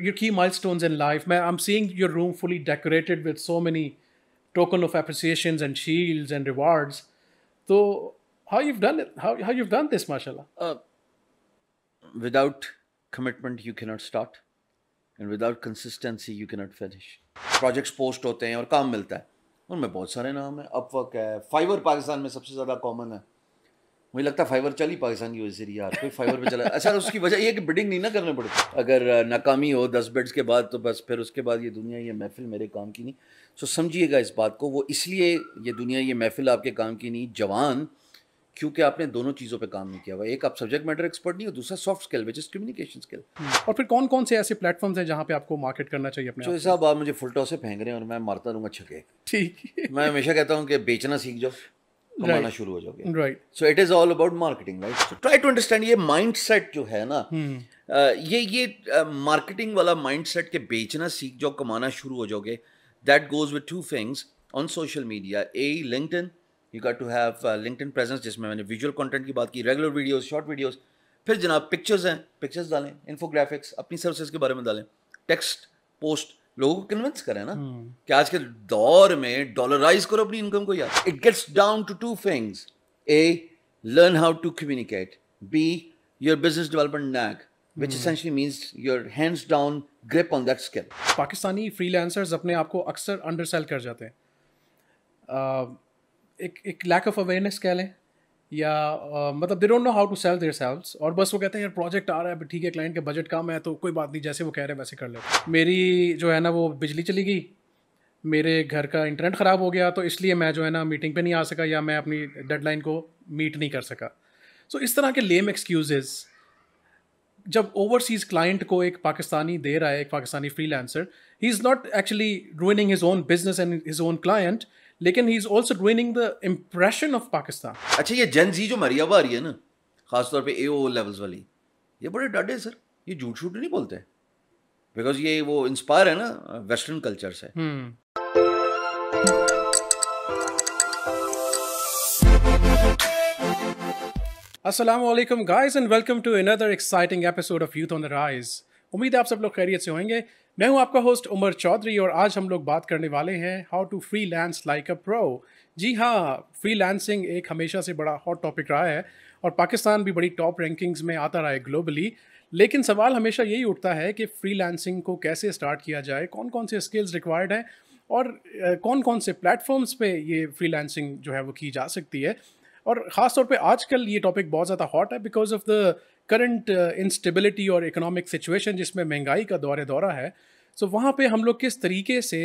your key milestones in life. Man, I'm seeing your room fully decorated with so many token of appreciations and shields and rewards. So how you've done it? How how you've done this, mashallah? Uh, without commitment, you cannot start, and without consistency, you cannot finish. Projects post होते हैं और काम मिलता है उनमें बहुत सारे नाम हैं Upwork है Fiverr पाकिस्तान में सबसे ज़्यादा common है मुझे लगता है चल चली पाकिस्तान की वजह से यार कोई फाइबर पे चला अच्छा उसकी वजह ये कि बिडिंग नहीं ना करने पड़ती अगर नाकामी हो दस बेड्स के बाद तो बस फिर उसके बाद ये दुनिया ये महफिल मेरे काम की नहीं सो समझिएगा इस बात को वो इसलिए ये दुनिया ये महफिल आपके काम की नहीं जवान क्योंकि आपने दोनों चीज़ों पे काम नहीं किया हुआ एक आप सब्जेक्ट मैटर एक्सपर्ट नहीं हो दूसरा soft skill which is communication skill और फिर कौन कौन से ऐसे प्लेटफॉर्म्स हैं जहाँ पे आपको मार्केट करना चाहिए अपने साहब आप मुझे फुलटॉस से फेंक रहे हैं और मैं मारता रहूँगा छके ठीक मैं हमेशा कहता हूँ कि बेचना सीख जाओ कमाना right. शुरू हो जाओगे right so it is all about marketing right try to understand ये माइंडसेट जो है ना hmm. ये ये मार्केटिंग uh, वाला माइंडसेट के बेचना सीख जाओ कमाना शुरू हो जाओगे that goes with two things on social media a LinkedIn you got to have LinkedIn presence जिसमें मैंने विजुअल कंटेंट की बात की रेगुलर वीडियोज शॉर्ट वीडियोज फिर जनाब पिक्चर्स हैं पिक्चर्स डालें इन्फोग्राफिक्स अपनी सर्विसेज के बारे में डालें टेक्स्ट पोस्ट लोगों को कन्विंस करें ना हम्म। कि आज के दौर में डॉलराइज करो अपनी इनकम को यार it gets down to two things a learn how to communicate be your business development knack which essentially means your hands down grip on that skill Pakistani freelancers अपने आप को अक्सर अंडरसेल कर जाते हैं uh, एक एक लैक ऑफ अवेयरनेस कह लें या uh, मतलब they don't know how to sell their sales और बस वो कहते हैं यार प्रोजेक्ट आ रहा है ठीक है क्लाइंट का बजट कम है तो कोई बात नहीं जैसे वो कह रहे हैं वैसे कर ले मेरी जो है ना वो बिजली चली गई मेरे घर का इंटरनेट ख़राब हो गया तो इसलिए मैं जो है ना मीटिंग पे नहीं आ सका या मैं अपनी डेडलाइन को मीट नहीं कर सका सो so, इस तरह के लेम एक्सक्यूजेज जब ओवरसीज़ क्लाइंट को एक पाकिस्तानी दे रहा है एक Pakistani freelancer he is not actually ruining his own business and his own client लेकिन he is also ruining the impression of Pakistan अच्छा ये जन जी जो मरियाबा आ रही है ना खासतौर पे ए ओ लेवल्स वाली ये बड़े डटे सर ये झूठ झूठ नहीं बोलते बिकॉज ये वो इंस्पायर है ना वेस्टर्न कल्चर से अस्सलाम वालेकुम guys and welcome to another exciting episode of youth on the rise उम्मीद है आप सब लोग खैरियत से होंगे मैं हूं आपका होस्ट उमर चौधरी और आज हम लोग बात करने वाले हैं how to freelance like a pro जी हाँ फ्री लैंसिंग एक हमेशा से बड़ा हॉट टॉपिक रहा है और पाकिस्तान भी बड़ी टॉप रैंकिंग्स में आता रहा है ग्लोबली लेकिन सवाल हमेशा यही उठता है कि फ्री लैंसिंग को कैसे स्टार्ट किया जाए कौन कौन से स्किल्स रिक्वायर्ड हैं और कौन कौन से प्लेटफॉर्म्स पे ये फ्री लैंसिंग जो है वो की जा सकती है और ख़ासतौर पर आजकल ये टॉपिक बहुत ज़्यादा हॉट है because of the current instability uh, और इकोनॉमिक सिचुएशन जिसमें महंगाई का दौरे दौरा है सो so वहाँ पे हम लोग किस तरीके से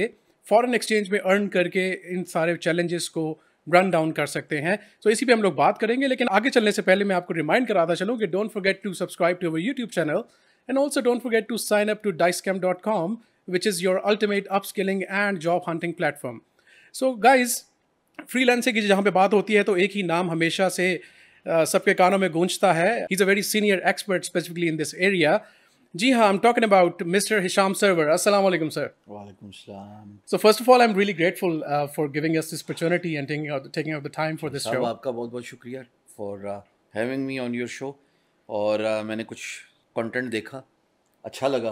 फॉरेन एक्सचेंज में अर्न करके इन सारे चैलेंजेस को रन डाउन कर सकते हैं सो so इसी पे हम लोग बात करेंगे लेकिन आगे चलने से पहले मैं आपको रिमाइंड कराता चलूँ कि don't forget to subscribe to our YouTube channel and also don't forget to sign up to cam dot com which is your ultimate upskilling and job hunting platform so guys freelancing की जहाँ पे बात होती है तो एक ही नाम हमेशा से सबके कानों में गूंजता है is a very senior expert specifically in this area जी हाँ I am talking about mister Hisham Sarwar अस्सलाम वालेकुम sir so first of all I am really grateful for giving us this opportunity and taking out the time for this show आपका बहुत-बहुत शुक्रिया for having me on your show और uh, मैंने कुछ content देखा अच्छा लगा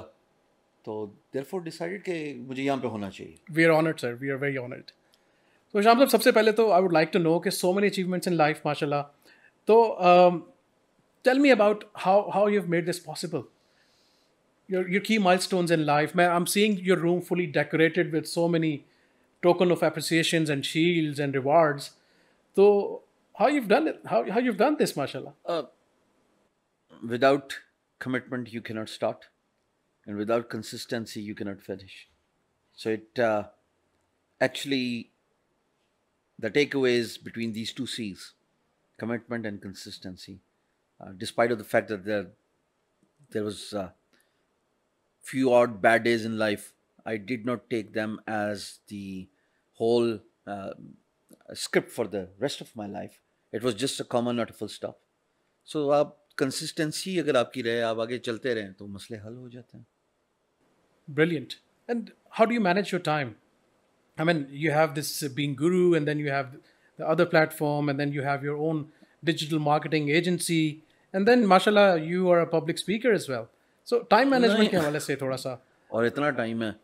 तो देयरफॉर डिसाइडेड कि मुझे यहाँ पे होना चाहिए we are honoured sir we are very honoured तो शाम साहब सबसे पहले तो I would like to know कि so many achievements in life माशाल्लाह So um, tell me about how, how you've made this possible. Your, your key milestones in life. I'm seeing your room fully decorated with so many token of appreciations and shields and rewards. So how you've done it? How, how you've done this, mashallah? Uh, without commitment, you cannot start. And without consistency, you cannot finish. So it uh, actually, the takeaways between these two C's commitment and consistency, uh, despite of the fact that there there was a uh, few odd bad days in life. I did not take them as the whole uh, script for the rest of my life. It was just a comma, not a full stop. So आप consistency, अगर आपकी रहे आप आगे चलते रहें तो मसले हल हो brilliant and how do you manage your time i mean you have this being guru and then you have the other platform and then you have your own digital marketing agency and then mashallah you are a public speaker as well so time management के हवाले से थोड़ा सा और इतना time है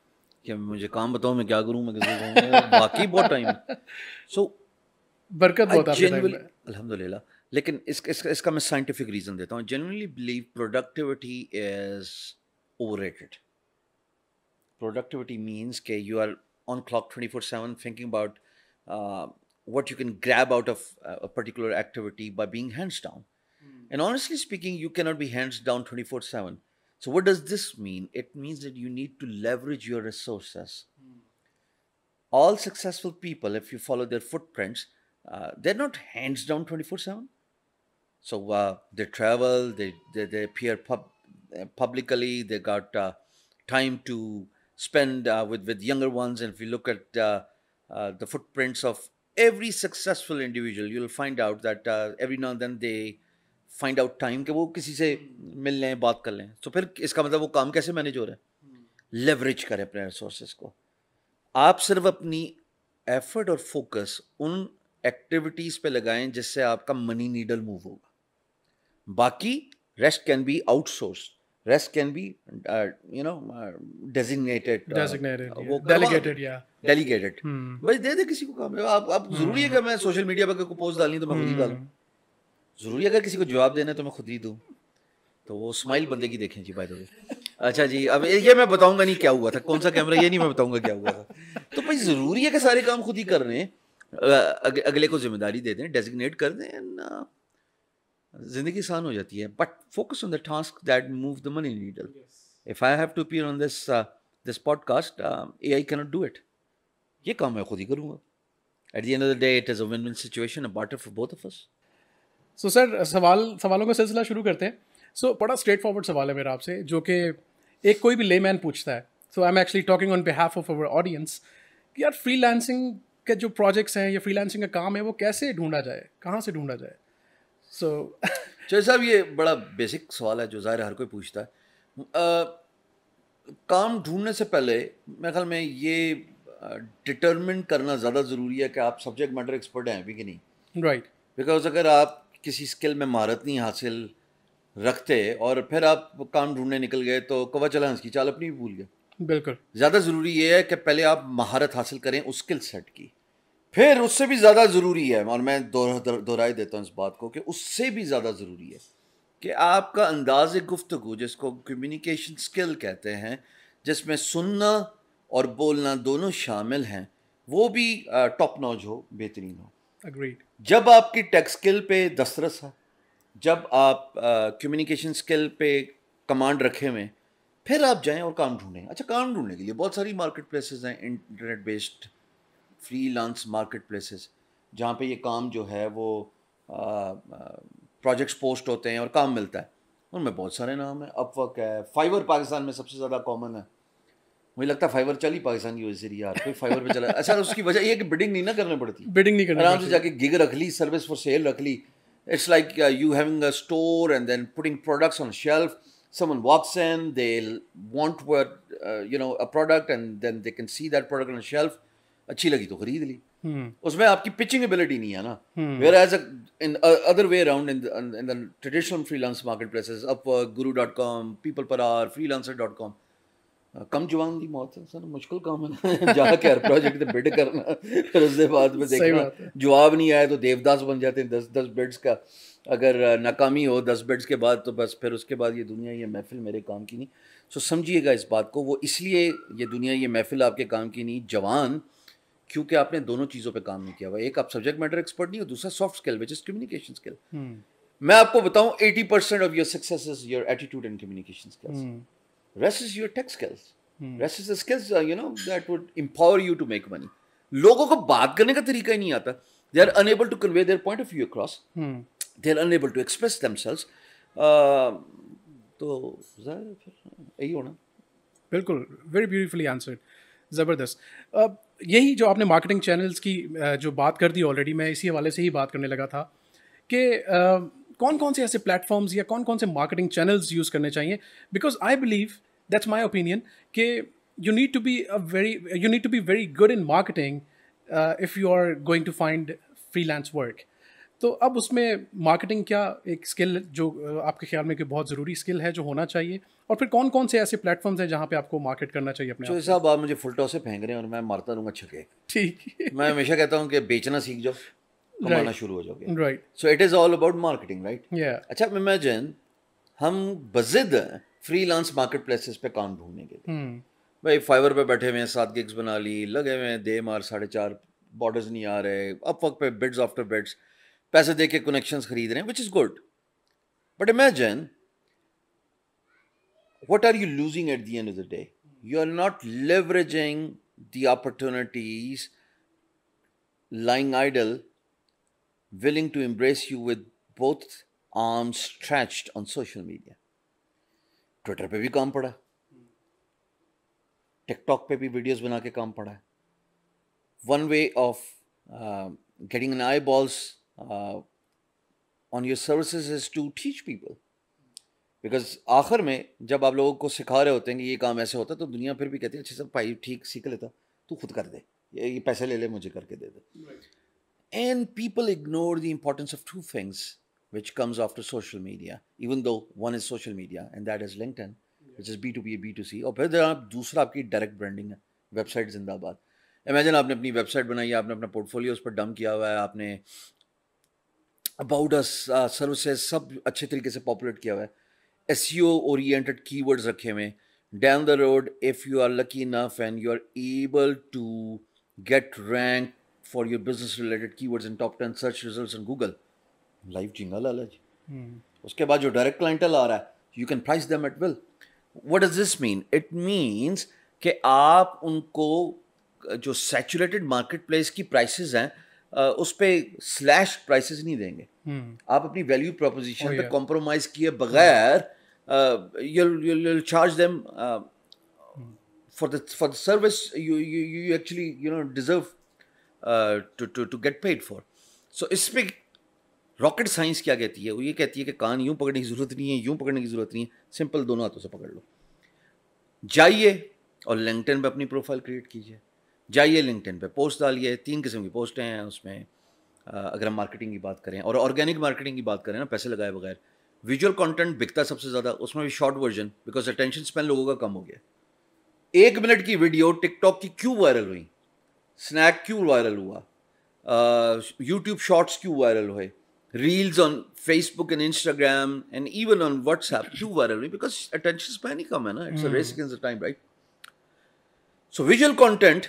कि मुझे काम बताओ मैं क्या करूं मैं कैसे करूं बाकी बहुत टाइम है सो बरकत बहुत आपके टाइम में अल्हम्दुलिल्लाह लेकिन इस, इस, इसका मैं साइंटिफिक रीज़न देता हूँ generally believe productivity is overrated productivity means के you are on clock twenty four seven thinking about what you can grab out of uh, a particular activity by being hands down. Mm. And honestly speaking, you cannot be hands down 24 7. So, what does this mean? It means that you need to leverage your resources. Mm. All successful people, if you follow their footprints, uh, they're not hands down 24 7. So, uh, they travel, they, they, they appear pub, uh, publicly, they got uh, time to spend with, with younger ones. And if you look at the footprints of every successful individual you'll find out that uh, every now and then they find out time कि वो किसी से मिल लें बात कर लें तो फिर इसका मतलब वो काम कैसे मैनेज हो रहा है लेवरेज hmm. करें अपने रिसोर्स को आप सिर्फ अपनी एफर्ट और फोकस उन एक्टिविटीज़ पे लगाएं जिससे आपका मनी नीडल मूव होगा बाकी rest can be outsourced rest can be uh, you know uh, designated uh, designated uh, yeah. वो delegated yeah delegated hmm. भाई दे दे किसी को काम आप आप hmm. जरूरी है कि मैं सोशल मीडिया पर कोई पोस्ट डालनी तो मैं hmm. खुद ही डालूं hmm. जरूरी है अगर किसी को जवाब देना है तो मैं खुद ही दूं तो वो स्माइल बंदे की देखें जी बाय द वे अच्छा जी अब ये मैं बताऊंगा नहीं क्या हुआ था कौन सा कैमरा ये नहीं मैं बताऊंगा क्या हुआ था तो भाई जरूरी है कि सारे काम खुद ही कर रहे हैं अगले को जिम्मेदारी दे दें डेजिग्नेट कर दें uh, ज़िंदगी आसान हो जाती है but focus on the task that move the money needle if I have to appear on this this podcast uh I cannot do it ये काम मैं खुद ही करूँगा at the end day it is a win win situation for both of us so sir सवाल सवालों का सिलसिला शुरू करते हैं सो so, बड़ा स्ट्रेट फॉरवर्ड सवाल है मेरा आपसे जो कि एक कोई भी ले मैन पूछता है so I am actually talking on behalf of our audience यार फ्री के जो प्रोजेक्ट्स हैं या फ्री का काम है वो कैसे ढूंढा जाए कहाँ से ढूंढा जाए सो चल साहब ये बड़ा बेसिक सवाल है जो ज़ाहिर हर कोई पूछता है आ, काम ढूंढने से पहले मेरे ख्याल में ये डिटर्मिन करना ज़्यादा ज़रूरी है कि आप सब्जेक्ट मैटर एक्सपर्ट हैं भी कि नहीं राइट right. बिकॉज अगर आप किसी स्किल में महारत नहीं हासिल रखते और फिर आप काम ढूंढने निकल गए तो कवा चला हंस की चाल अपनी भी भूल गए बिल्कुल ज़्यादा ज़रूरी ये है कि पहले आप महारत हासिल करें उस स्किल सेट की फिर उससे भी ज़्यादा ज़रूरी है और मैं दोहराई देता हूँ इस बात को कि उससे भी ज़्यादा ज़रूरी है कि आपका अंदाज गुफ्तु जिसको कम्युनिकेशन स्किल कहते हैं जिसमें सुनना और बोलना दोनों शामिल हैं वो भी टॉप नॉज हो बेहतरीन हो Agreed. जब आपकी टेक स्किल पे दस्तरस है जब आप कम्युनिकेशन स्किल पे कमांड रखे हुए फिर आप जाएं और काम ढूंढें अच्छा काम ढूंढने के लिए बहुत सारी मार्केट प्लेसेस हैं internet based freelance marketplaces जहाँ पे ये काम जो है वो प्रोजेक्ट्स पोस्ट होते हैं और काम मिलता है उनमें बहुत सारे नाम है अपवर्क है फाइवर पाकिस्तान में सबसे ज़्यादा कॉमन है मुझे लगता है फाइबर चली पाकिस्तान की वजह से यार कोई फाइबर पे चला अच्छा उसकी वजह ये कि बिडिंग नहीं ना करनी पड़ती बिडिंग नहीं करनी आराम से जाके गिग रख ली सर्विस फॉर सेल रख ली it's like you having a store and then putting products on shelf someone walks in they want what uh, you know a product and then they can see that product अच्छी लगी तो खरीद ली हम्म। उसमें आपकी pitching ability नहीं है ना whereas in other way around in the traditional freelance market places up Guru dot com PeoplePerHour Freelancer dot com कम जवान की मौत है सर मुश्किल काम है जाके हर प्रोजेक्ट बिड करना फिर उसके बाद में देखना जवाब नहीं आया तो देवदास बन जाते हैं दस दस बिड्स का अगर uh, नाकामी हो दस बिड्स के बाद तो बस फिर उसके बाद ये दुनिया ये महफिल मेरे काम की नहीं सो समझिएगा इस बात को वो इसलिए ये दुनिया ये महफिल आपके काम की नहीं जवान क्योंकि आपने दोनों चीज़ों पे काम नहीं किया हुआ एक आप सब्जेक्ट मैटर एक्सपर्ट नहीं हो दूसरा soft skill which is communication skill मैं आपको बताऊं eighty percent of your success is your attitude and communication skills rest is your tech skills rest is the skills you know that would empower you to make money लोगों को बात करने का तरीका ही नहीं आता they are unable to convey their point of view across they are unable to express themselves तो यही होना बिल्कुल वेरी ब्यूटीफुली आंसर्ड ज़बरदस्त यही जो आपने मार्केटिंग चैनल्स की जो बात कर दी ऑलरेडी मैं इसी हवाले से ही बात करने लगा था कि कौन कौन से ऐसे प्लेटफॉर्म्स या कौन कौन से मार्केटिंग चैनल्स यूज़ करने चाहिए because I believe that's my opinion कि you need to be a very you need to be very good in marketing if you are going to find free work तो अब उसमें marketing क्या एक skill जो आपके ख्याल में कि बहुत ज़रूरी स्किल है जो होना चाहिए और फिर कौन कौन से ऐसे प्लेटफॉर्म्स हैं जहाँ पे आपको मार्केट करना चाहिए अपने तो साहब आप मुझे फुलटॉ से फेंक रहे हैं और मैं मारता रहूँगा छके ठीक मैं हमेशा कहता हूँ कि बेचना सीख जाओ कमाना right. शुरू हो जाओगे right so it is all about marketing right अच्छा इमेजिन हम बजिद फ्री लांस मार्केट प्लेसेस पे काम ढूंढने के लिए हम्म। भाई फाइवर पे बैठे हुए हैं सात गिग्स बना ली लगे हुए हैं दे मार साढ़े चार बॉर्डर्स नहीं आ रहे अब वक्त पे बिड्स आफ्टर बिड्स पैसे दे के कनेक्शंस खरीद रहे हैं which is good but imagine what are you losing at the end of the day? You're not leveraging the opportunities lying idle, willing to embrace you with both arms stretched on social media. Twitter पे भी काम पड़ा TikTok पे भी videos बना के काम पड़ा है one way of getting an eyeballs on your services is to teach people because आखिर में जब आप लोगों को सिखा रहे होते हैं कि ये काम ऐसे होता है तो दुनिया फिर भी कहती है अच्छे से भाई ठीक सीख लेता तू खुद कर दे ये पैसे ले ले मुझे करके दे दे and people ignore the importance of two things which comes after social media even though one is social media and that is LinkedIn which is B to B B to C और फिर आप दूसरा आपकी direct branding है website जिंदाबाद imagine आपने अपनी website बनाई आपने अपना पोर्टफोलियो उस पर डम किया हुआ है आपने अबाउट अस सर्विसेज सब अच्छे तरीके से पॉपुलेट किया हुआ है एस ओ की वर्ड्स रखे हुए down the road if you are lucky enough and you are able to get rank for your business related keywords in top ten search result in Google लाइफ लाला जी उसके बाद जो direct clientele आ रहा है you can price them at will what does this mean it means के आप उनको जो सेचुरेटेड मार्केट प्लेस की प्राइसेज हैं उस पर स्लैश प्राइसेस नहीं देंगे हम्म। आप अपनी वैल्यू प्रोपोजिशन oh, पे कॉम्प्रोमाइज किए hmm. बगैर charge them for the for the service you you you actually you know deserve uh, to to to get paid इसमें रॉकेट साइंस क्या कहती है वो ये कहती है कि कान यूं पकड़ने की ज़रूरत नहीं है यूं पकड़ने की ज़रूरत नहीं है सिंपल दोनों हाथों से पकड़ लो जाइए और लिंकटन पे अपनी प्रोफाइल क्रिएट कीजिए जाइए लिंकटिन पे पोस्ट डालिए तीन किस्म की पोस्टें हैं उसमें अगर हम मार्केटिंग की बात करें और ऑर्गेनिक मार्केटिंग की बात करें ना पैसे लगाए बगैर विजुअल कंटेंट बिकता सबसे ज़्यादा उसमें भी short version because attention span लोगों का कम हो गया एक मिनट की वीडियो टिकटॉक की क्यों वायरल हुई स्नैक क्यों वायरल हुआ यूट्यूब शॉर्ट्स क्यों वायरल हुए reels on Facebook and Instagram and even on WhatsApp क्यों वायरल हुई बिकॉज अटेंशन स्पेन ही कम है ना it's a race against the time right so visual content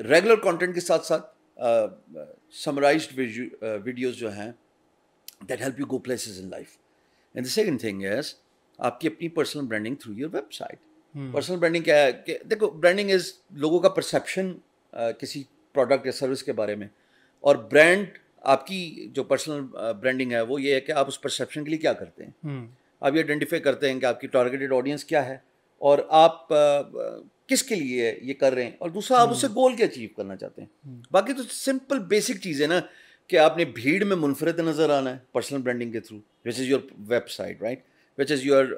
regular content के साथ साथ समराइज uh, वीडियोस uh, जो हैं that help you go places in life and the second thing is आपकी अपनी personal branding through your website personal branding क्या है कि देखो ब्रांडिंग इज लोगों का परसेप्शन uh, किसी प्रोडक्ट या सर्विस के बारे में और ब्रांड आपकी जो पर्सनल ब्रांडिंग uh, है वो ये है कि आप उस परसेप्शन के लिए क्या करते हैं hmm. आप ये आइडेंटिफाई करते हैं कि आपकी टारगेटेड ऑडियंस क्या है और आप किसके लिए है ये कर रहे हैं और दूसरा आप हम्म। उससे गोल के अचीव करना चाहते हैं हम्म। बाकी तो सिंपल बेसिक चीज़ है ना कि आपने भीड़ में मुनफरद नज़र आना है पर्सनल ब्रांडिंग के through which is your website right which is your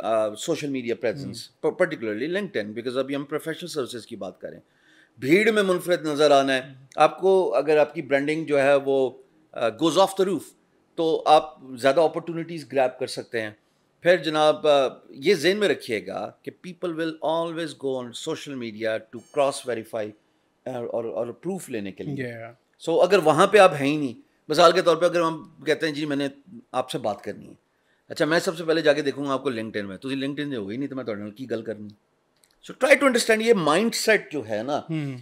social media presence particularly LinkedIn because अभी हम प्रोफेशनल सर्विसेज की बात करें भीड़ में मुनफरद नज़र आना है हम्म। आपको अगर आपकी ब्रांडिंग जो है वो गोज़ ऑफ द रूफ तो आप ज़्यादा अपॉर्चुनिटीज़ ग्रैप कर सकते हैं फिर जनाब ये जेन में रखिएगा कि people will always go on social media to cross verify और और प्रूफ लेने के लिए सो yeah. so, अगर वहाँ पे आप हैं ही नहीं मिसाल के तौर पे अगर हम कहते हैं जी मैंने आपसे बात करनी है अच्छा मैं सबसे पहले जाके देखूंगा आपको लिंकड में तुझे लिंकड में ही नहीं तो मैं थोड़े की गल करनी सो ट्राई टू अंडरस्टैंड ये माइंड सेट जो है ना hmm.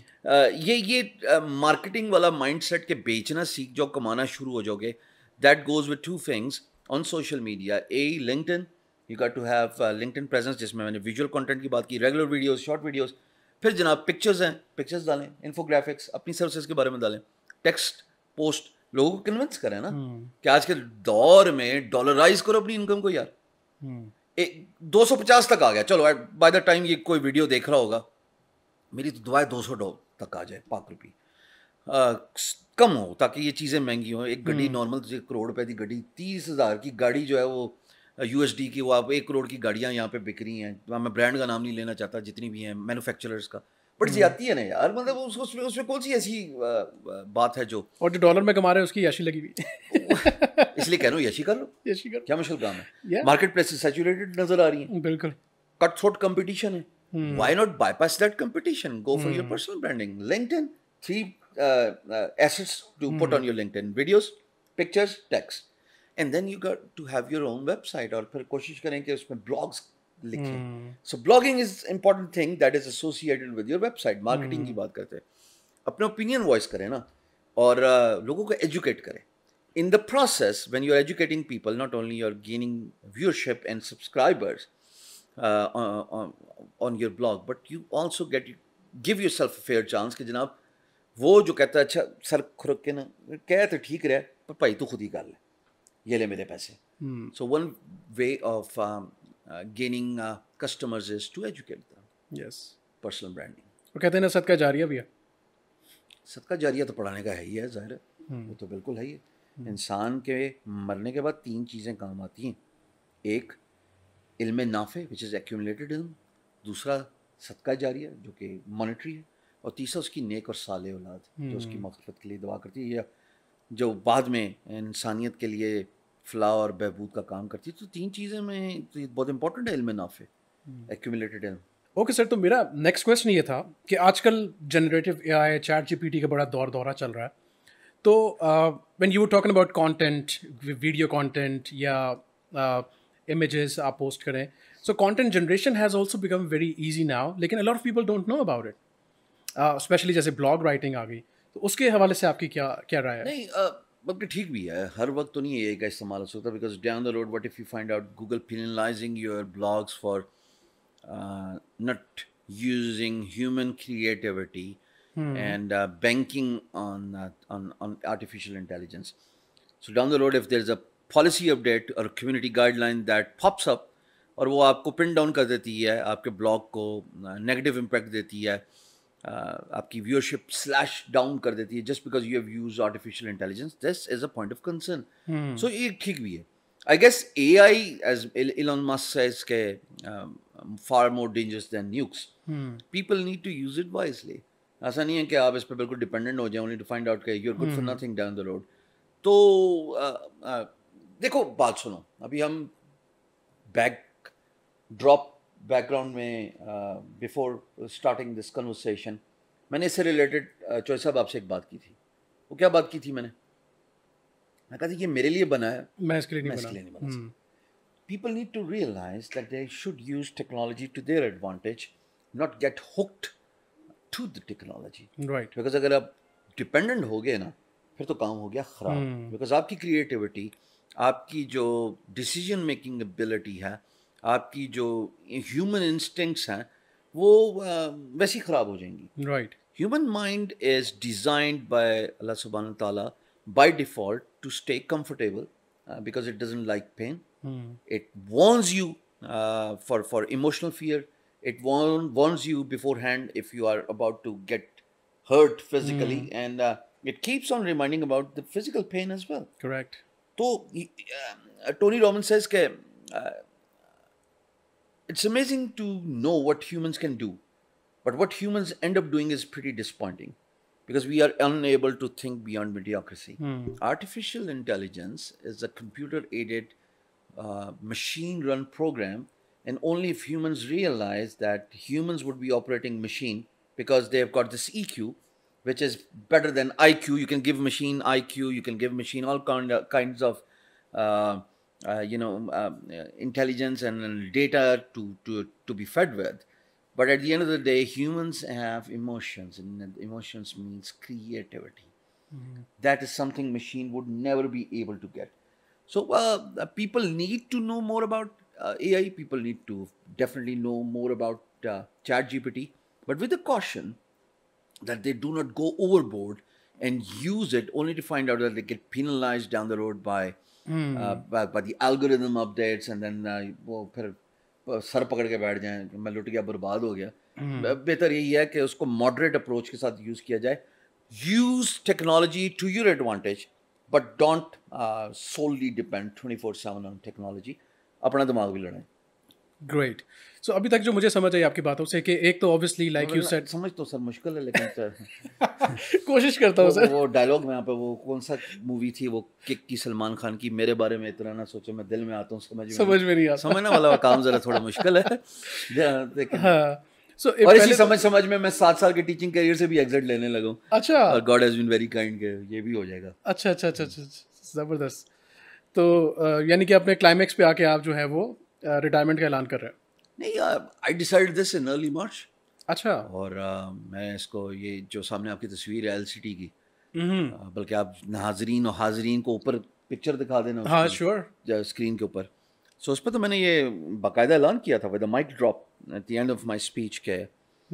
ये ये मार्केटिंग वाला माइंड सेट के बेचना सीख जाओ कमाना शुरू हो जाओगे that goes with two things on social media a LinkedIn you got to have LinkedIn presence जिसमें मैंने विजुअल कॉन्टेंट की बात की रेगुलर वीडियोज शॉर्ट वीडियोज फिर जनाब पिक्चर्स हैं पिक्चर्स डालें इन्फोग्राफिक्स अपनी सर्विसेज के बारे में डालें टेक्स्ट पोस्ट लोगों को कन्विंस करें ना hmm. कि आज के दौर में डॉलराइज करो अपनी इनकम को यार hmm. एक पचास तक आ गया चलो बाय द टाइम ये कोई वीडियो देख रहा होगा मेरी तो दुआएं दो सौ तक आ जाए पाक रुपये कम हो ताकि ये चीज़ें महंगी हों एक हम्म। गड्डी नॉर्मल करोड़ रुपए की गड्डी तीस हज़ार की गाड़ी जो है वो यूएसडी की वो आप एक करोड़ की गाड़ियाँ यहाँ पे बिक रही हैं तो मैं ब्रांड का नाम नहीं लेना चाहता जितनी भी हैं मैनुफैक्चरर्स का बट जाती हम्म। है ना यार मतलब उस, उसमें उसमें कौन सी ऐसी बात है जो और जो डॉलर में कमा रहे हैं उसकी यशी लगी हुई इसलिए कह रहा हूँ यशी कर लो यशी कर क्या मुश्किल काम है मार्केट प्लेस सेचुरेटेड नजर आ रही है बिल्कुल कट थ्रोट कम्पिटिशन है why not bypass that competition go for your personal branding LinkedIn three assets to put on your LinkedIn videos pictures text and then you got to have your own website और फिर कोशिश करें कि उसमें blogs लिखें so blogging is important thing that is associated with your website marketing की hmm. बात करते हैं अपने ओपिनियन वॉइस करें ना और uh, लोगों को एजुकेट करें in the process when you are educating people not only you are gaining viewership and subscribers on your blog but you also get give yourself fair chance कि जनाब वो जो कहता है अच्छा सर खुरक के ना कह तो ठीक रहे पर भाई तू खुद ही कर ले ये ले मेरे पैसे so one way of gaining customers is to educate them yes personal branding और कहते हैं ना सदका जारिया भी है सदका जारिया तो पढ़ाने का है ही है ज़ाहिर है हम्म। वो तो बिल्कुल है ही hmm. इंसान के मरने के बाद तीन चीज़ें काम आती हैं एक इल्म नाफे विच इज़ एक्यूमलेटेड इल्म दूसरा सदका जारिया जो कि मोनिट्री है और तीसरा उसकी नेक और साले औलाद hmm. जो उसकी मकफत हम्म। के लिए दुआ करती है या जो बाद में इंसानियत के लिए फ्लाह और बहबूद का काम करती है तो तीन चीज़ें में तो बहुत इंपॉर्टेंट है नाफे एक्यूमलेटेड इल्म ओके सर हम्म। तो मेरा नेक्स्ट क्वेश्चन ये था कि आजकल generative A I chat G P का बड़ा दौर दौरा चल रहा है तो when you talking about content video content या इमेजेस uh, आप पोस्ट करें so content generation has also become very easy now लेकिन a lot of people don't know about it specially जैसे ब्लॉग राइटिंग आ गई तो उसके हवाले से आपकी क्या क्या राय है नहीं बल्कि ठीक भी है हर वक्त तो नहीं एक इस्तेमाल हो सकता because down the road but if you find out Google penalizing your blogs for not using human creativity and banking on on artificial intelligence so down the road if there is a policy update और community guideline that pops up और वो आपको print down कर देती है आपके blog को negative uh, impact देती है Uh, आपकी व्यूअरशिप स्लैश डाउन कर देती है just because you have use artificial intelligence this is a point of concern so ये ठीक भी है I guess A I as Elon Musk के far more dangerous than nukes people need to use it wisely ऐसा नहीं है कि आप इस पर बिल्कुल डिपेंडेंट हो जाए only to find out you are good for nothing down the road तो uh, uh, देखो बात सुनो अभी हम बैक ड्रॉप बैकग्राउंड में बिफोर स्टार्टिंग दिस कन्वर्सेशन मैंने इससे रिलेटेड चोई uh, साहब आपसे एक बात की थी वो क्या बात की थी मैंने मैं कहा था ये मेरे लिए बना है मैं इसके लिए नहीं बना, नहीं बना हम्म। people need to realize that they should use technology to their advantage, not get hooked to the अगर आप डिपेंडेंट हो गए ना फिर तो काम हो गया खराब बिकॉज हम्म। आपकी क्रिएटिविटी आपकी जो डिसीजन मेकिंग एबिलिटी है आपकी जो ह्यूमन इंस्टिंक्ट्स हैं वो वैसी ख़राब हो जाएंगी right human mind is designed by Allah सुबहान ताला by default to stay comfortable because it doesn't like pain it warns you for for emotional fear it warns you beforehand if you are about to get hurt physically hmm. and uh, it keeps on reminding about the physical pain as well correct so uh, tony Roman says that it's amazing to know what humans can do, but what humans end up doing is pretty disappointing because we are unable to think beyond mediocrity. Mm. Artificial intelligence is a computer aided uh, machine run program, and only if humans realize that humans would be operating machine because they've got this EQ, which is better than IQ. You can give machine IQ, you can give machine all kind of, kinds of uh, uh, you know, um, uh, intelligence and data to, to, to be fed with. But at the end of the day, humans have emotions, and emotions means creativity. Mm-hmm. That is something machine would never be able to get. So uh, uh people need to know more about uh, AI. People need to definitely know more about uh, ChatGPT, but with a caution that they do not go overboard and use it only to find out that they get penalized down the road by mm. uh, by the algorithm updates and then uh, वो फिर sir पकड़ के बैठ जाए मैं लुट गया बर्बाद हो गया hmm. बेहतर यही है कि उसको मॉडरेट अप्रोच के साथ यूज़ किया जाए use technology to your advantage but don't solely depend twenty four seven on technology अपना दिमाग भी लड़ाएं ग्रेट सो अभी तक जो मुझे समझ आई आपकी बातों से कि एक तो ऑब्वियसली लाइक यू सेड समझ तो सर मुश्किल है लेकिन सर कोशिश करता हूँ सर वो डायलॉग में यहाँ पे वो कौन सा मूवी थी वो किक की सलमान खान की मेरे बारे में इतना ना सोचो मैं दिल में आता हूँ समझ समझ में नहीं आता समझने वाला काम ज़रा थोड़ा मुश्किल है हाँ। So, और इसी समझ तो, समझ में मैं सात साल के टीचिंग करियर से भी एग्जिट लेने लगा अच्छा और God has been very kind के ये भी हो जाएगा अच्छा अच्छा अच्छा अच्छा, अच्छा जबरदस्त तो यानी कि अपने क्लाइमेक्स पे आके आप जो है वो रिटायरमेंट का ऐलान कर रहे हैं नहीं I decide this in early March अच्छा और uh, मैं इसको ये जो सामने आपकी तस्वीर है एल सी की हम्म। बल्कि आप हाजरीन और हाजरीन को ऊपर पिक्चर दिखा देना हाँ श्योर स्क्रीन के ऊपर सो उस पर तो मैंने ये बाकायदा ऐलान किया था with mic drop at the end of my speech के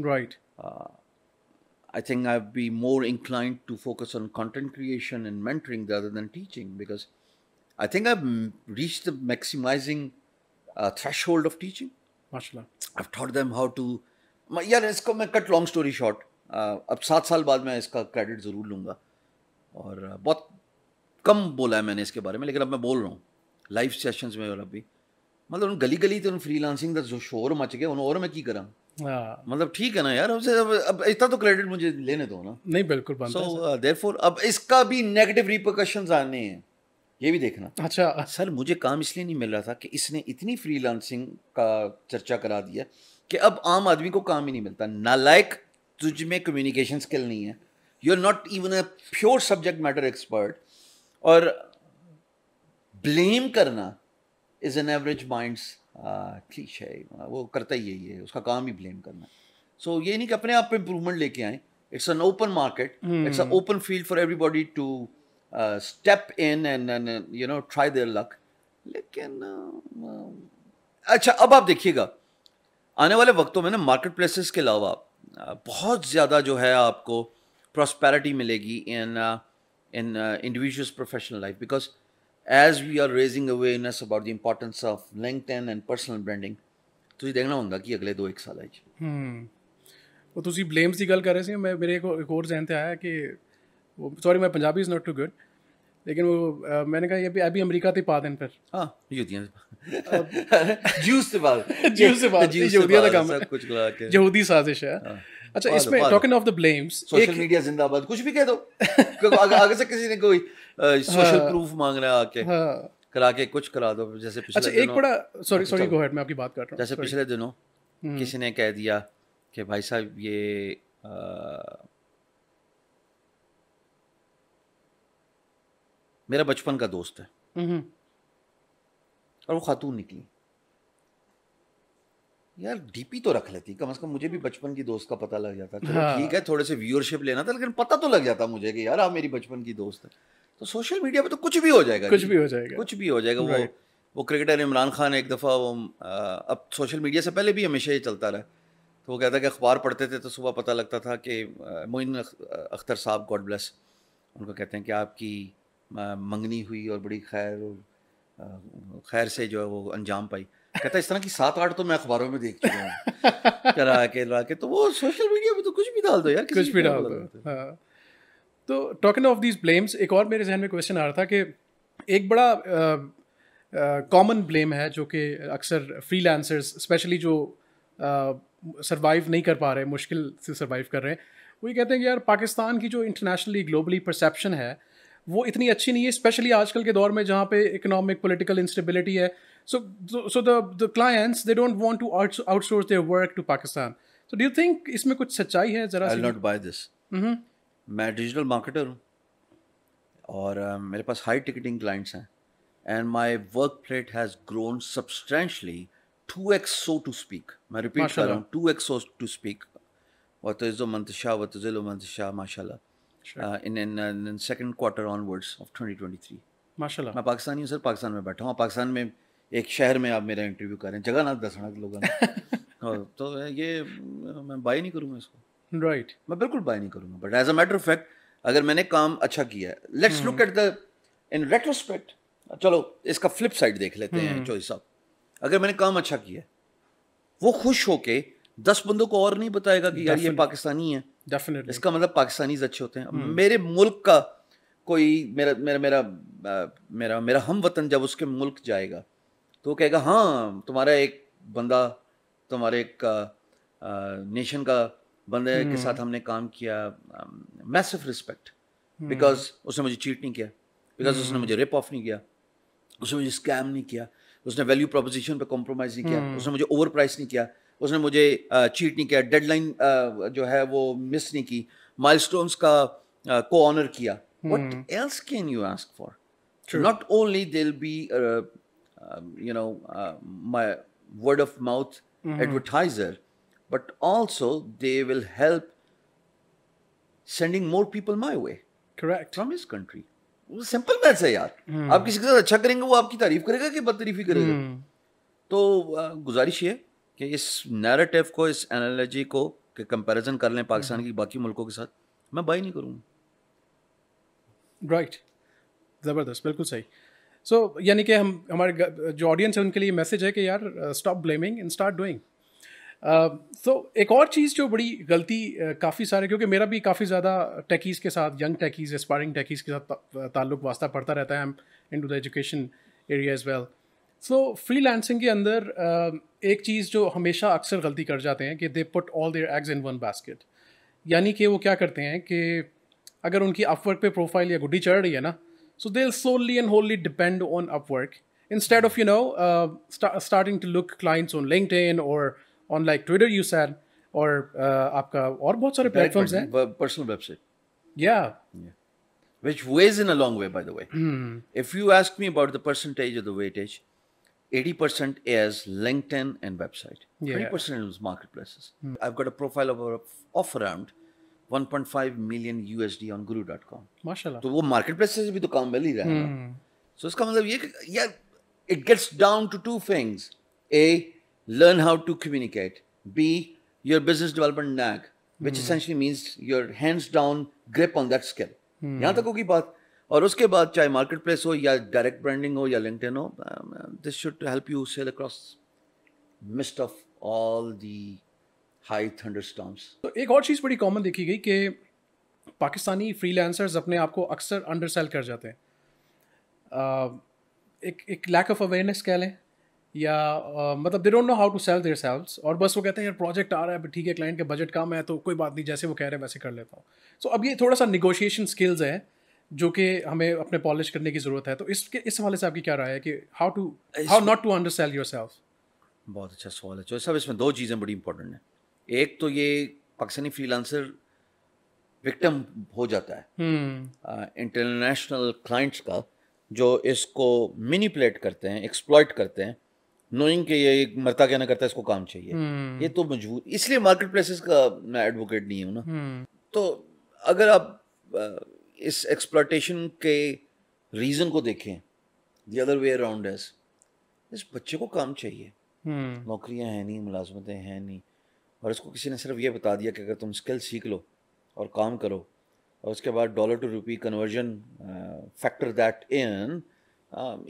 right I think I be more inclined to focus on content creation and mentoring rather than teaching because I think I reach the maximizing uh, threshold of teaching. MashaAllah. I've taught them how to. यार इसको मैं cut long story short अब सात साल बाद मैं इसका credit ज़रूर लूंगा और uh, बहुत कम बोला है मैंने इसके बारे में लेकिन अब मैं बोल रहा हूँ लाइव सेशंस में और अभी मतलब उन गली गली तो उन फ्री लांसिंग का जो शोर मच गया उन और मैं की करा हाँ। मतलब ठीक है ना यार हमसे अब इतना तो क्रेडिट मुझे लेने दो ना नहीं बिल्कुल सो देयरफॉर uh, अब इसका भी नेगेटिव रिपोकशंस आने हैं ये भी देखना अच्छा सर मुझे काम इसलिए नहीं मिल रहा था कि इसने इतनी फ्रीलांसिंग का चर्चा करा दिया कि अब आम आदमी को काम ही नहीं मिलता नालायक तुझ में कम्युनिकेशन स्किल नहीं है you are not even a pure subject matter expert और ब्लेम करना इज एन एवरेज माइंड ठीक है वो करता ही यही है उसका काम ही ब्लेम करना सो so, ये नहीं कि अपने आप पे इम्प्रूवमेंट लेके आए it's an open market it's a open field for everybody to step in and you know try their luck लेकिन uh, uh, अच्छा अब आप देखिएगा आने वाले वक्तों में ना मार्केट प्लेसेस के अलावा uh, बहुत ज़्यादा जो है आपको प्रॉस्पेरिटी मिलेगी in in individuals professional life because as we are raising awareness about the importance of link and personal branding तुझे देखना होगा कि अगले दो एक साल 'ਚ ਹੂੰ ਉਹ ਤੁਸੀਂ ਬਲੇਮਸ ਦੀ ਗੱਲ ਕਰ ਰਹੇ ਸੀ ਮੈਂ ਮੇਰੇ ਇੱਕ ਹੋਰ आया कि वो सॉरी मैं Punjabi is not too good लेकिन वो आ, मैंने कहा अभी अभी अमेरिका थी पा दिन फिर हाँ जूस से बात जूस से बात यहूदियां का काम सब कुछ मिला यहूदी साजिश है हाँ। अच्छा इसमें talking of the blames social media जिंदाबाद कुछ भी कह दो आगे, से किसी ने कोई सोशल प्रूफ हाँ। मांग रहा है आके हाँ। करा के कुछ करा दो जैसे पिछले अच्छा एक बड़ा सॉरी सॉरी गो हेड मैं आपकी बात कर रहा हूं जैसे पिछले दिनों हम्म। किसी ने कह दिया कि भाई साहब ये मेरा बचपन का दोस्त है हम्म। और वो खातून निकली यार डीपी तो रख लेती कम से कम मुझे भी बचपन की दोस्त का पता लग जाता हाँ। ठीक है थोड़े से व्यूअरशिप लेना था लेकिन पता तो लग जाता मुझे कि यार आप हाँ, मेरी बचपन की दोस्त है तो सोशल मीडिया पे तो कुछ भी हो जाएगा कुछ भी हो जाएगा कुछ भी हो जाएगा वो वो क्रिकेटर इमरान खान एक दफ़ा वो अब सोशल मीडिया से पहले भी हमेशा ये चलता रहा तो वो कहता कि अखबार पढ़ते थे तो सुबह पता लगता था कि मोइन अख्तर साहब गॉड ब्लेस उनको कहते हैं कि आपकी मंगनी हुई और बड़ी खैर और खैर से जो है वो अंजाम पाई कहता इस तरह की सात आठ तो मैं अखबारों में देख चुका हूँ चला के ला के तो वो सोशल मीडिया पे तो कुछ भी डाल दो यार कुछ भी डाल दो तो टॉकिंग ऑफ दीज ब्लेम्स एक और मेरे जहन में क्वेश्चन आ रहा था कि एक बड़ा कॉमन ब्लेम है जो कि अक्सर फ्रीलांसर्स स्पेशली जो uh, नहीं कर पा रहे मुश्किल से सर्वाइव कर रहे हैं वो ये कहते हैं कि यार पाकिस्तान की जो इंटरनेशनली ग्लोबली परसेप्शन है वो इतनी अच्छी नहीं है स्पेशली आजकल के दौर में जहाँ पे इकोनॉमिक पोलिटिकल इंस्टेबिलिटी है so so the clients they don't want to outsource their work to Pakistan so do think इसमें कुछ सच्चाई है जरा नॉट बाय दिस मैं डिजिटल मार्केटर हूँ और uh, मेरे पास हाई टिकटिंग क्लाइंट्स हैं and my work plate has grown substantially two x so to speak मैं रिपीट कर रहा हूँ two x so to speak वतज़ो मंतशा वतज़िल मंतशा माशाल्लाह uh, in, in, uh, in second quarter onwards of 2023 माशाल्लाह मैं पाकिस्तानी हूँ सर पाकिस्तान में बैठा हूँ पाकिस्तान में एक शहर में आप मेरा इंटरव्यू करें जगह ना दस हड़क लोग तो ये मैं बाई नहीं करूँगा इसको राइट right. मैं बिल्कुल बाई नहीं करूँगा but as a matter of fact अगर मैंने काम अच्छा किया है let's look at the in retrospect चलो इसका फ्लिप साइड देख लेते हैं चोरी हम्म। साहब अगर मैंने काम अच्छा किया वो खुश होके दस बंदों को और नहीं बताएगा कि यार ये पाकिस्तानी है डेफिनेटली इसका मतलब पाकिस्तानी अच्छे होते हैं hmm. मेरे मुल्क का कोई मेरा मेरा मेरा मेरा मेरा हम वतन जब उसके मुल्क जाएगा तो कहेगा हाँ तुम्हारा एक बंदा तुम्हारे एक नेशन का बंदे hmm. के साथ हमने काम किया मैसिव रिस्पेक्ट बिकॉज उसने मुझे चीट नहीं किया बिकॉज hmm. हम्म, उसने हम्म। मुझे रेप ऑफ नहीं किया उसने मुझे स्कैम नहीं किया उसने वैल्यू प्रोपोजिशन पे कॉम्प्रोमाइज़ नहीं किया उसने मुझे ओवर प्राइस नहीं किया उसने मुझे चीट नहीं किया डेडलाइन जो है वो मिस नहीं की माइलस्टोन्स का को ऑनर किया what else can you ask for not only they'll be you know my word of mouth advertiser but also they will help sending more people my way correct from this country simple maths है यार hmm. आप किसी के साथ अच्छा करेंगे वो आपकी तारीफ करेगा कि बदतरीफी करेगा hmm. तो गुजारिश ये कि इस नैरेटिव को इस एनालॉजी को कि कंपैरिजन कर लें पाकिस्तान हम्म। की बाकी मुल्कों के साथ मैं बाई नहीं करूँगा राइट ज़बरदस्त बिल्कुल सही सो so, यानी कि हम हमारे जो ऑडियंस है उनके लिए मैसेज है कि यार stop blaming and start doing so एक और चीज़ जो बड़ी गलती uh, काफ़ी सारे क्योंकि मेरा भी काफ़ी ज़्यादा टैकीज़ के साथ यंग टैकीज़ एस्पायरिंग टैकीज़ के साथ uh, ताल्लुक वास्ता पड़ता रहता है I am into the education area as well so freelancing के अंदर uh, एक चीज़ जो हमेशा अक्सर गलती कर जाते हैं कि they put all their eggs in one basket यानी कि वो क्या करते हैं कि अगर उनकी अपवर्क पे प्रोफाइल या गुड्डी चढ़ रही है ना so they solely and only depend on Upwork instead of you know starting to look clients on LinkedIn और ऑन लाइक ट्विटर यू सैन और uh, आपका और बहुत सारे प्लेटफॉर्म्स हैं पर्सनल वेबसाइट या which weighs in a long way by the way mm. if you ask me about the percentage of the weightage 80% is LinkedIn and website. Yeah. 20% is marketplaces. Hmm. I've got a profile of, of around 1.5 million USD on guru.com. MashaAllah. So, marketplaces से भी तो काम hmm. So इसका मतलब it gets down to two things. A learn how to communicate. B your business development nag, which hmm. essentially means your hands down grip on that skill. Hmm. यहाँ तक होगी और उसके बाद चाहे मार्केट प्लेस हो या डायरेक्ट ब्रांडिंग हो या लिंकटेन हो this should help you sail across mist of all the high thunderstorms तो एक और चीज़ बड़ी कॉमन देखी गई कि पाकिस्तानी फ्रीलांसर्स अपने आप को अक्सर अंडर सेल कर जाते हैं uh, एक एक लैक ऑफ अवेयरनेस कह लें या uh, मतलब they don't know how to sell their sales और बस वो कहते हैं यार प्रोजेक्ट आ रहा है ठीक है क्लाइंट का बजट कम है तो कोई बात नहीं जैसे वो कह रहे हैं वैसे कर लेता हूँ सो so, अब ये थोड़ा सा निगोशिएशन स्किल्स है जो कि हमें अपने पॉलिश करने की ज़रूरत है तो इसके इस हवाले से आपकी क्या राय है कि how to how not to understand yourself बहुत अच्छा सवाल है चौथा इसमें दो चीज़ें बड़ी इंपॉर्टेंट हैं एक तो ये पाकिस्तानी फ्रीलांसर विक्टम हो जाता है इंटरनेशनल hmm. क्लाइंट्स uh, का जो इसको मिनीप्लेट करते हैं एक्सप्लॉयट करते हैं नोइंग कि ये एक मरता क्या ना करता है इसको काम चाहिए hmm. ये तो मजबूर इसलिए मार्केट प्लेसेस का मैं एडवोकेट नहीं हूँ ना hmm. तो अगर आप इस एक्सप्लाटेशन के रीज़न को देखें द अदर वे अराउंड एस इस बच्चे को काम चाहिए hmm. नौकरियां हैं नहीं मुलाजमतें हैं नहीं और इसको किसी ने सिर्फ ये बता दिया कि अगर तुम स्किल सीख लो और काम करो और उसके बाद dollar to rupee conversion factor that in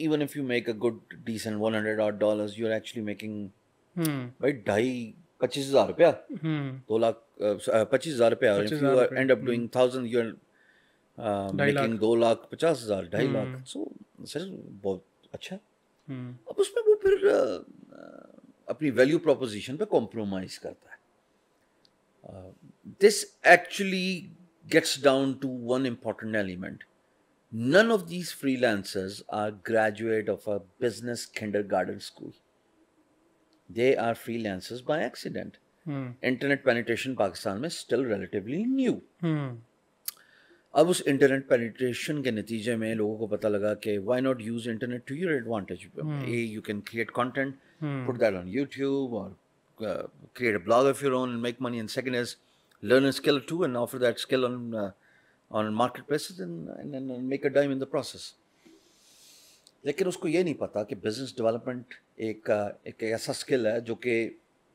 even if you make a good decent one hundred or dollar you are actually making भाई ढाई पच्चीस हज़ार रुपया हम्म। दो लाख uh, uh, पच्चीस हज़ार रुपया Um, लेकिन दो लाख पचास हजार ढाई हम्म। लाख सो सर बहुत अच्छा हम्म। अब उसमें वो फिर अपनी वैल्यू प्रोपोजिशन पे कॉम्प्रोमाइज करता है this actually gets down to one important element none of these freelancers are graduate of a business kindergarten school they are freelancers by accident internet penetration Pakistan में still relatively new अब उस internet penetration के नतीजे में लोगों को पता लगा कि why not use internet to your advantage a you can create content put that on YouTube और create a blog of your own make money money. And is learn a skill to and offer that skill on on marketplace make a dime in the process लेकिन उसको ये नहीं पता कि business development एक uh, एक ऐसा skill है जो कि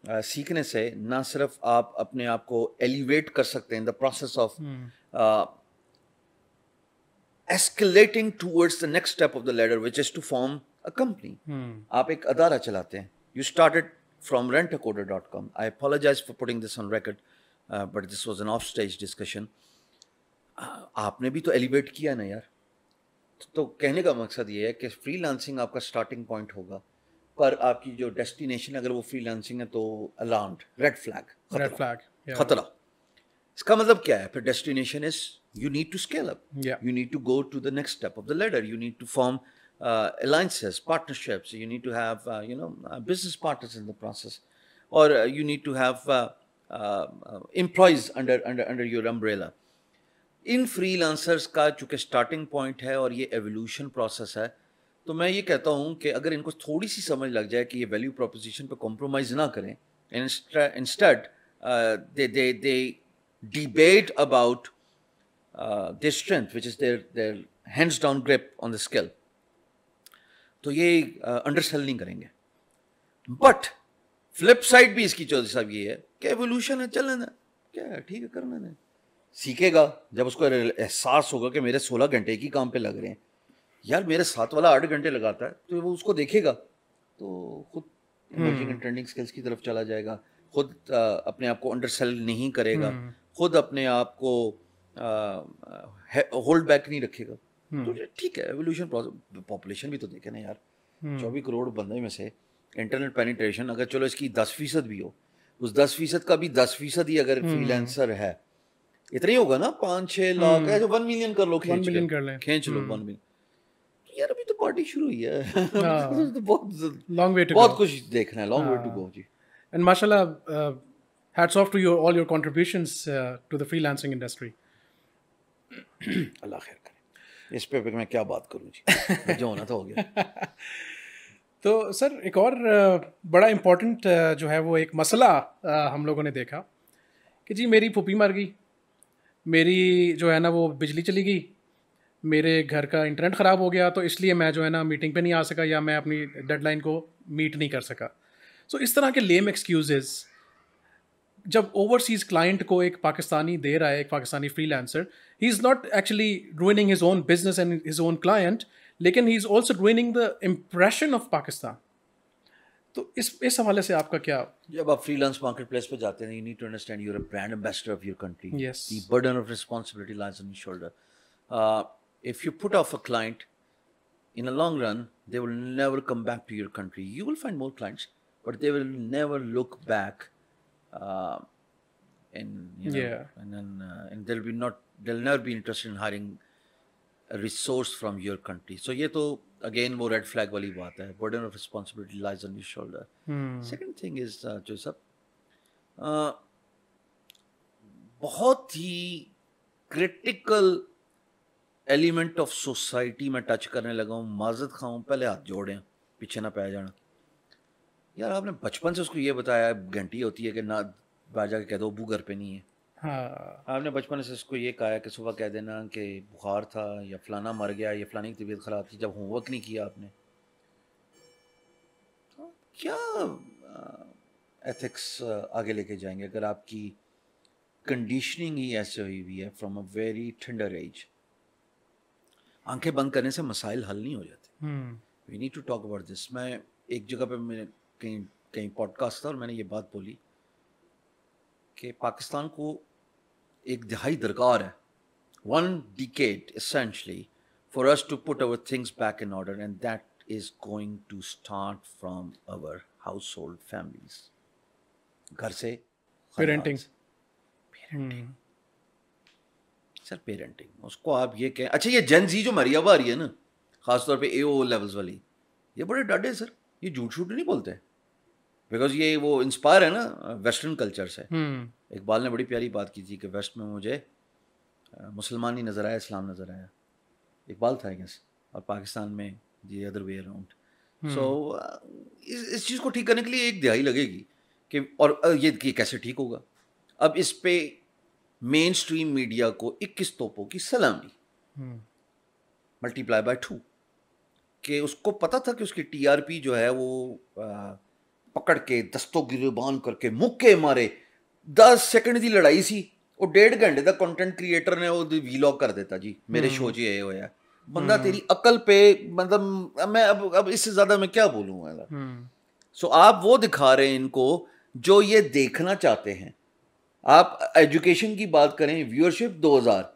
uh, सीखने से ना सिर्फ आप अपने आप को एलिवेट कर सकते हैं in the process of escalating towards the next step of the ladder which is to form a company आप एक अदारा चलाते हैं you start from rent a coder dot com I apologize for putting this on record but this was an off stage discussion आपने भी तो elevate किया ना यार तो, तो कहने का मकसद ये है कि फ्री लांसिंग आपका स्टार्टिंग पॉइंट होगा पर आपकी जो डेस्टिनेशन अगर वो फ्री लांसिंग है तो alarm red flag red flag खतरा इसका मतलब क्या है फिर destination is you need to scale up. Yeah. You need to go to the next step of the ladder. You need to form uh, alliances, partnerships. You need to have, uh, you know, uh, business partners in the process, or uh, you need to have uh, uh, employees under under under your umbrella. इन freelancers' का चूँकि starting point है और ये evolution process है तो मैं ये कहता हूँ कि अगर इनको थोड़ी सी समझ लग जाए कि ये वैल्यू प्रोपोजिशन पे कॉम्प्रोमाइज़ ना करें instead they uh, their strength, which is their their hands down grip on the skill. तो ये अंडरसेल uh, नहीं करेंगे बट फ्लिप साइड भी इसकी चौधरी साहब ये है कि एवोल्यूशन है चलना है क्या ठीक है कर लेना सीखेगा जब उसको एहसास होगा कि मेरे सोलह घंटे की काम पे लग रहे हैं यार मेरे साथ वाला आठ घंटे लगाता है तो वो उसको देखेगा तो खुद एंड ट्रेंडिंग स्किल्स की तरफ चला जाएगा खुद आ, uh, अपने आप को अंडर सेल नहीं करेगा हम्म। खुद अपने आप को होल्ड बैक नहीं रखेगा हम्म। तो ठीक है एवोल्यूशन पॉपुलेशन भी तो देखे ना यार हम्म। चौबीस करोड़ बंदे में से इंटरनेट पेनिट्रेशन अगर चलो इसकी दस फीसद भी हो उस दस फीसद का भी दस फीसद ही अगर फ्रीलांसर हम्म। है इतना ही होगा ना पाँच छः लाख है जो वन मिलियन कर लो खेच मिलियन कर लें खींच लो वन मिलियन तो यार अभी तो पार्टी शुरू हुई है हाँ। तो बहुत लॉन्ग वे टू बहुत कुछ देखना है long way to go ji and माशाल्लाह hats off to your all your contributions to the freelancing industry Allah खैर करे इस पे मैं क्या बात करूँ जी जो होना था हो गया तो सर एक और बड़ा इम्पोर्टेंट जो है वो एक मसला हम लोगों ने देखा कि जी मेरी पुपी मर गई मेरी जो है ना वो बिजली चली गई मेरे घर का इंटरनेट ख़राब हो गया तो इसलिए मैं जो है ना मीटिंग पे नहीं आ सका या मैं अपनी डेडलाइन को मीट नहीं कर सका सो so, इस तरह के लेम एक्सक्यूज़ जब ओवरसीज क्लाइंट को एक पाकिस्तानी दे रहा है एक Pakistani freelancer he is not actually ruining his own business and his own client लेकिन he is also ruining the impression of Pakistan तो इस इस हवाले से आपका क्या जब आप फ्रीलांस मार्केट प्लेस पर जाते हैं you need to understand your brand ambassador of your country the burden of responsibility lies in shoulder if you put off a client in a long run they will never come back to your country you will find more clients but they will never look back uh, and you know, yeah. and then uh, and they'll be not they'll never be interested in hiring a resource from your country. So ये तो again वो red flag वाली बात है. Burden of responsibility lies on your shoulder. Hmm. Second thing is uh, Joseph, बहुत ही critical element of society में touch करने लगा हूँ माजत खाऊँ पहले हाथ जोड़ें पीछे ना पै जाना यार आपने बचपन से उसको ये बताया घंटी होती है कि ना बाजा के कह दो अबू घर पे नहीं है हाँ आपने बचपन से उसको ये कहा कि सुबह कह देना कि बुखार था या फलाना मर गया या फलानी की तबीयत ख़राब थी जब होमवर्क नहीं किया आपने तो क्या एथिक्स आगे लेके जाएंगे अगर आपकी कंडीशनिंग ही ऐसे हुई हुई है from a very tender age आंखें बंद करने से मसाइल हल नहीं हो जाते we need to talk about this मैं एक जगह पे मैंने कहीं कहीं पॉडकास्ट था और मैंने ये बात बोली कि पाकिस्तान को एक दिहाई दरकार है one decade for us to put our things back in order and that is going to start from our household families घर से parenting parenting hmm. Sir parenting उसको आप ये कहें अच्छा ये जेन जी जो मरियाबा आ रही है ना खासतौर पे ए लेवल्स वाली ये बड़े डाडे सर ये झूठ झूठ नहीं बोलते बिकॉज ये वो इंस्पायर है ना वेस्टर्न कल्चर से इकबाल ने बड़ी प्यारी बात की थी कि वेस्ट में मुझे मुसलमान ही नज़र आया इस्लाम नज़र आया इकबाल था आई और पाकिस्तान में the other way around so इस इस चीज़ को ठीक करने के लिए एक दिहाई लगेगी कि और ये, कि कैसे ठीक होगा अब इस पे मेन स्ट्रीम मीडिया को इक्कीस तोपों की सलामी मल्टीप्लाई बाय टू कि उसको पता था कि उसकी टीआरपी जो है वो आ, पकड़ के दस्तों गिरबान करके मुक्के मारे दस सेकंड की लड़ाई सी और डेढ़ घंटे तक कंटेंट क्रिएटर ने वो वीलॉग कर देता जी मेरे हम्म। शो 'ਚ ये होया बंदा हम्म। तेरी अकल पे मतलब मैं अब अब इससे ज्यादा मैं क्या बोलूंगा सो हम्म। आप वो दिखा रहे हैं इनको जो ये देखना चाहते हैं आप एजुकेशन की बात करें व्यूअरशिप 2000